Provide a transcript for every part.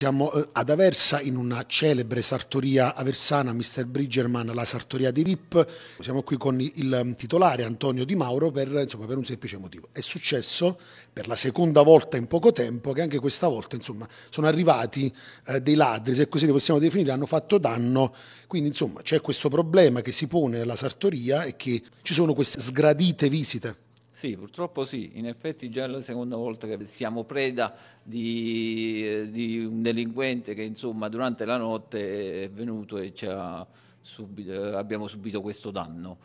Siamo eh, ad Aversa in una celebre sartoria aversana, Mr. Bridgerman, la sartoria di Rip. Siamo qui con il mm, titolare Antonio Di Mauro per, insomma, per, un semplice motivo. È successo per la seconda volta in poco tempo che anche questa volta insomma, sono arrivati eh, dei ladri, se così li possiamo definire, hanno fatto danno. Quindi insomma c'è questo problema che si pone alla sartoria e che ci sono queste sgradite visite. Sì, purtroppo sì, in effetti già è la seconda volta che siamo preda di, eh, di un delinquente che insomma durante la notte è venuto e subito, abbiamo subito questo danno.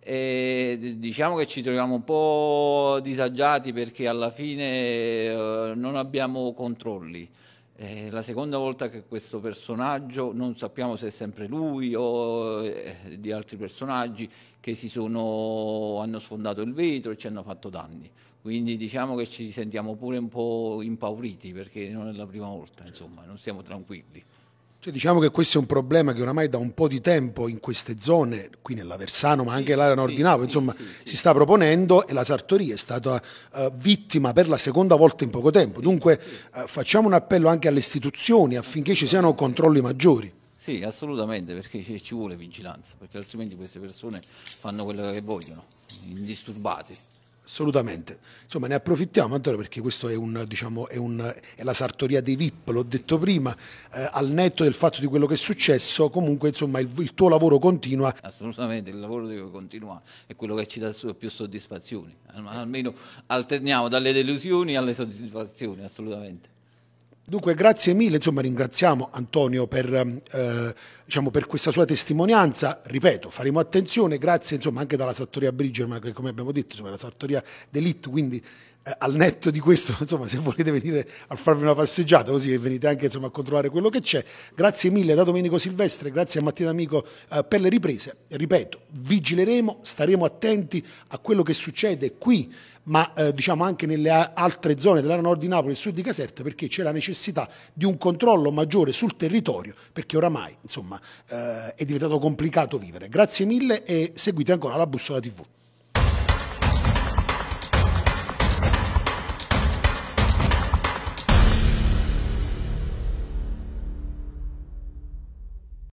E diciamo che ci troviamo un po' disagiati perché alla fine eh, non abbiamo controlli è eh, la seconda volta che questo personaggio, non sappiamo se è sempre lui o eh, di altri personaggi che sono, hanno sfondato il vetro e ci hanno fatto danni. Quindi diciamo che ci sentiamo pure un po' impauriti perché non è la prima volta, insomma, non siamo tranquilli. Cioè, diciamo che questo è un problema che oramai da un po' di tempo in queste zone, qui nell'Aversano ma anche nell'area sì, nord di Napoli, sì, insomma, sì, si sta proponendo e la Sartoria è stata uh, vittima per la seconda volta in poco tempo. Dunque uh, facciamo un appello anche alle istituzioni affinché ci siano controlli maggiori. Sì, assolutamente, perché ci vuole vigilanza, perché altrimenti queste persone fanno quello che vogliono, indisturbate. Assolutamente, insomma ne approfittiamo Antonio perché questa è, diciamo, è, è la sartoria dei VIP, l'ho detto prima, eh, al netto del fatto di quello che è successo, comunque insomma il, il tuo lavoro continua. Assolutamente, il lavoro deve continuare, è quello che ci dà più soddisfazioni, almeno alterniamo dalle delusioni alle soddisfazioni, assolutamente. Dunque, grazie mille, insomma ringraziamo Antonio per, eh, diciamo, per, questa sua testimonianza, ripeto, faremo attenzione, grazie insomma, anche dalla Sartoria Bridgerman, che come abbiamo detto insomma, è una sartoria d'elite, quindi eh, al netto di questo, insomma, se volete venire a farvi una passeggiata, così venite anche insomma, a controllare quello che c'è. Grazie mille da Domenico Silvestre, grazie a Mattina Amico eh, per le riprese. Ripeto, vigileremo, staremo attenti a quello che succede qui, ma eh, diciamo anche nelle altre zone dell'area nord di Napoli e sud di Caserta, perché c'è la necessità di un controllo maggiore sul territorio, perché oramai insomma, eh, è diventato complicato vivere. Grazie mille e seguite ancora la Bussola TV.